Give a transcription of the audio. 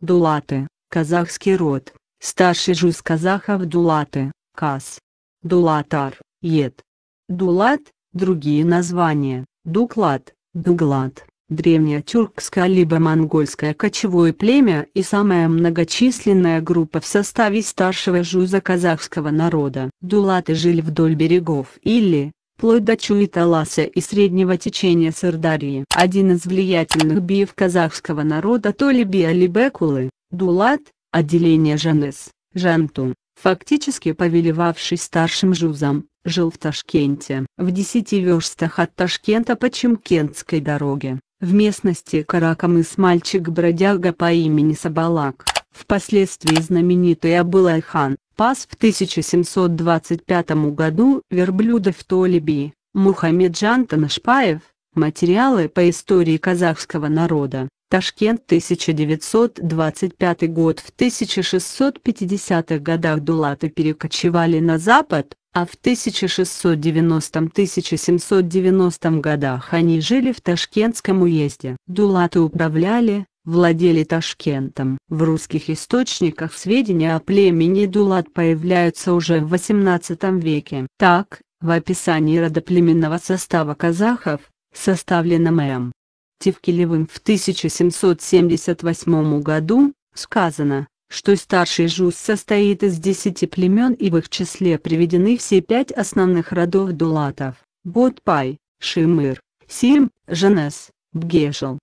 Дулаты, казахский род, старший жуз казахов Дулаты, Кас, Дулатар, Ед. Дулат, другие названия, Дуклат, Дуглат. древнее тюркское либо монгольское кочевое племя и самая многочисленная группа в составе старшего жуза казахского народа. Дулаты жили вдоль берегов Или, вплоть до Чуиталаса и среднего течения Сырдарии. Один из влиятельных биев казахского народа Толеби Алибекулы, Дулат, отделение Жанес, Жанту, фактически повелевавший старшим жузам, жил в Ташкенте. В десяти верстах от Ташкента по Чемкентской дороге, в местности Каракамыс мальчик-бродяга по имени Сабалак. Впоследствии знаменитый Абылайхан пас в 1725 году верблюдов в Толебии, Мухаммед Жантанашпаев, материалы по истории казахского народа, Ташкент 1925 год В 1650-х годах дулаты перекочевали на запад, а в 1690-1790 годах они жили в Ташкентском уезде. Дулаты управляли, владели Ташкентом. В русских источниках сведения о племени Дулат появляются уже в XVIII веке. Так, в описании родоплеменного состава казахов, составленном М. Тевкелевым в 1778 году, сказано, что старший жуз состоит из десяти племен и в их числе приведены все пять основных родов дулатов – Ботпай, Шимыр, Сим, Женес, Бгешел,